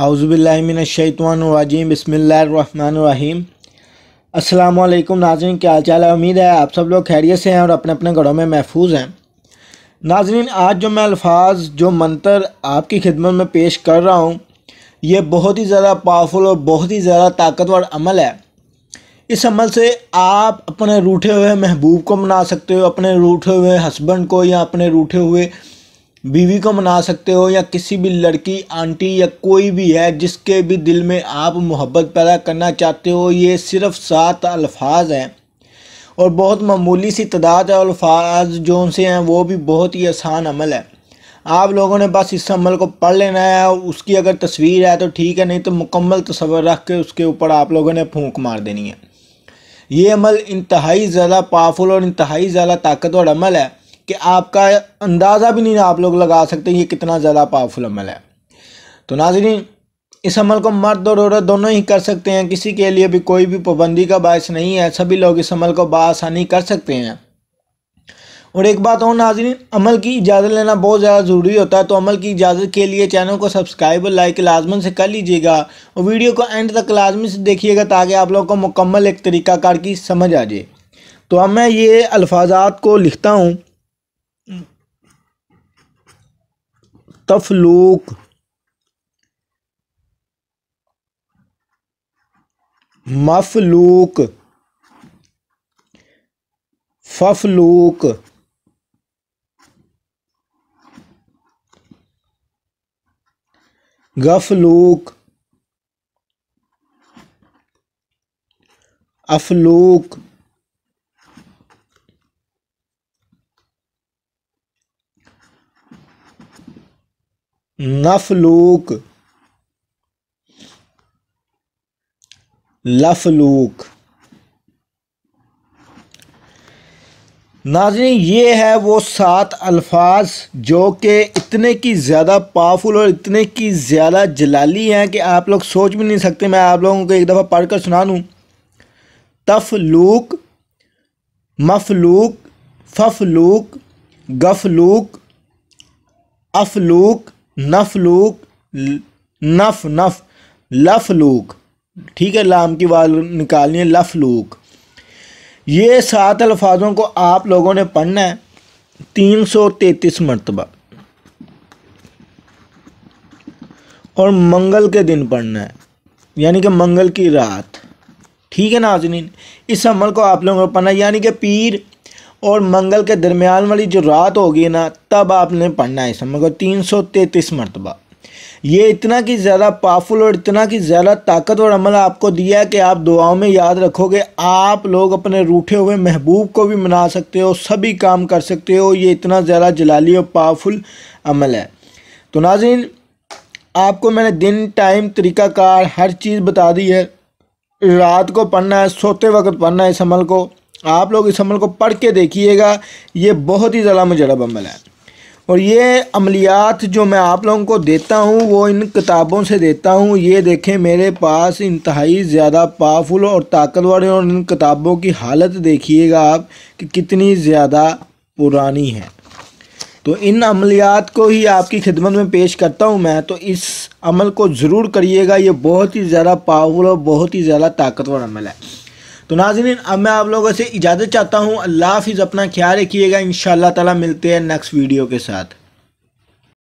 आउज़बिल्लिमिनशैतवानरजीम बसमीम अल्लाम नाजरन क्या हाल चाल है उम्मीद है आप सब लोग खैरियत से हैं और अपने अपने घरों में महफूज हैं नाजरन आज जो मैं अल्फाज जो मंतर आपकी खिदमत में पेश कर रहा हूँ ये बहुत ही ज़्यादा पावरफुल और बहुत ही ज़्यादा ताकतवर अमल है इस अमल से आप अपने रूठे हुए महबूब को मना सकते हो अपने रूठे हुए हस्बैंड को या अपने रूठे हुए बीवी को मना सकते हो या किसी भी लड़की आंटी या कोई भी है जिसके भी दिल में आप मोहब्बत पैदा करना चाहते हो ये सिर्फ सात अल्फाज हैं और बहुत मामूली सी तादाद अल्फाज जो उनसे हैं वो भी बहुत ही आसान अमल है आप लोगों ने बस इस अमल को पढ़ लेना है उसकी अगर तस्वीर है तो ठीक है नहीं तो मुकम्मल तस्वर रख के उसके ऊपर आप लोगों ने फूँक मार देनी है ये अमल इंतहाई ज़्यादा पावरफुल और इंतहाई ज़्यादा ताकतवर अमल है कि आपका अंदाज़ा भी नहीं आप लोग लगा सकते ये कितना ज़्यादा पावरफुल अमल है तो नाजरीन इस अमल को मर्द और औरत दोनों ही कर सकते हैं किसी के लिए भी कोई भी पाबंदी का बायस नहीं है सभी लोग इस अमल को बसानी कर सकते हैं और एक बात और नाजरीन अमल की इजाज़त लेना बहुत ज़्यादा ज़रूरी होता है तो अमल की इजाज़त के लिए चैनल को सब्सक्राइब और लाइक लाजमन से कर लीजिएगा और वीडियो को एंड तक लाजमी से देखिएगा ताकि आप लोगों को मुकम्मल एक तरीक़ाकार की समझ आ जाए तो अब मैं ये अल्फाजात को लिखता हूँ तफलूक मफलूक फफलूक गफलूक अफलूक नफलूक लफलूक नाजी ये है वो सात अल्फाज जो कि इतने की ज़्यादा पावरफुल और इतने की ज़्यादा जलाली हैं कि आप लोग सोच भी नहीं सकते मैं आप लोगों को एक दफ़ा पढ़ कर सुना दूँ तफलूक मफलूक फफलूक गफलूक अफलूक नफलूक नफ नफ लफलूक ठीक है लाम की वाल निकालनी है लफलूक ये सात अल्फाजों को आप लोगों ने पढ़ना है तीन सौ तैतीस मरतबा और मंगल के दिन पढ़ना है यानी कि मंगल की रात ठीक है नाजनीन इस अमल को आप लोगों को पढ़ना यानी कि पीर और मंगल के दरमियान वाली जो रात होगी ना तब आपने पढ़ना है इस समय को तीन सौ तैंतीस मरतबा ये इतना कि ज़्यादा पावरफुल और इतना कि ज़्यादा ताकत और अमल आपको दिया है कि आप दुआओं में याद रखोगे आप लोग अपने रूठे हुए महबूब को भी मना सकते हो सभी काम कर सकते हो ये इतना ज़्यादा जलाली और पावरफुल अमल है तो नाजिन आपको मैंने दिन टाइम तरीक़ाकार हर चीज़ बता दी है रात को पढ़ना है सोते वक्त पढ़ना है इस अमल को आप लोग इस अमल को पढ़ के देखिएगा ये बहुत ही ज़्यादा मुजरब अमल है और ये अमलियात जो मैं आप लोगों को देता हूँ वो इन किताबों से देता हूँ ये देखें मेरे पास इंतहाई ज़्यादा पावरफुल और ताकतवर है और इन किताबों की हालत देखिएगा आप कि कितनी ज़्यादा पुरानी है तो इन अमलियात को ही आपकी खिदमत में पेश करता हूँ मैं तो इस अमल को ज़रूर करिएगा ये बहुत ही ज़्यादा पावरफुल और बहुत ही ज़्यादा ताकतवर अमल है तो नाजरीन अब मैं आप लोगों से इजाज़त चाहता हूँ अल्लाह हाफिज़ अपना ख्याल रखिएगा इन तला मिलते हैं नेक्स्ट वीडियो के साथ